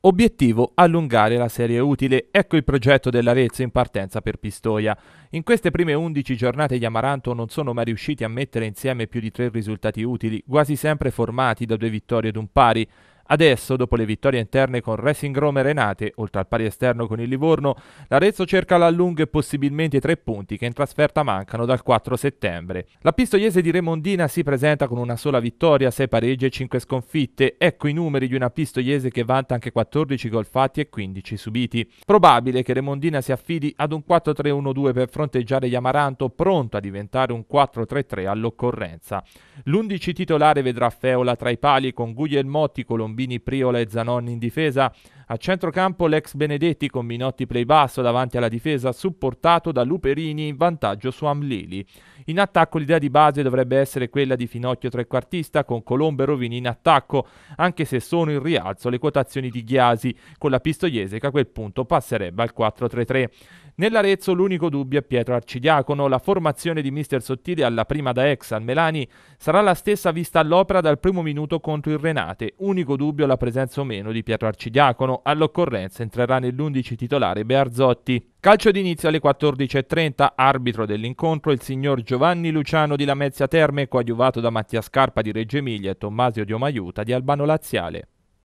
Obiettivo allungare la serie utile, ecco il progetto dell'Arezzo in partenza per Pistoia. In queste prime 11 giornate gli Amaranto non sono mai riusciti a mettere insieme più di tre risultati utili, quasi sempre formati da due vittorie ed un pari. Adesso, dopo le vittorie interne con Racing Roma e Renate, oltre al pari esterno con il Livorno, l'Arezzo cerca l'allungo e possibilmente i tre punti che in trasferta mancano dal 4 settembre. La pistoiese di Remondina si presenta con una sola vittoria, 6 pareggi e 5 sconfitte. Ecco i numeri di una pistoiese che vanta anche 14 gol fatti e 15 subiti. Probabile che Remondina si affidi ad un 4-3-1-2 per fronteggiare gli Amaranto, pronto a diventare un 4-3-3 all'occorrenza. L'11 titolare vedrà Feola tra i pali con Guglielmotti, Colombino bambini Priola e Zanon in difesa a centrocampo l'ex Benedetti con Minotti play basso davanti alla difesa supportato da Luperini in vantaggio su Amlili. In attacco l'idea di base dovrebbe essere quella di Finocchio trequartista con Colombo e Rovini in attacco, anche se sono in rialzo le quotazioni di Ghiasi, con la Pistoiese che a quel punto passerebbe al 4-3-3. Nell'Arezzo l'unico dubbio è Pietro Arcidiacono, la formazione di mister Sottile alla prima da ex al Melani sarà la stessa vista all'opera dal primo minuto contro il Renate, unico dubbio la presenza o meno di Pietro Arcidiacono, All'occorrenza entrerà nell'11 titolare Bearzotti. Calcio d'inizio alle 14.30, arbitro dell'incontro il signor Giovanni Luciano di Lamezia Terme, coadiuvato da Mattia Scarpa di Reggio Emilia e Tommasio Diomaiuta di Albano Laziale.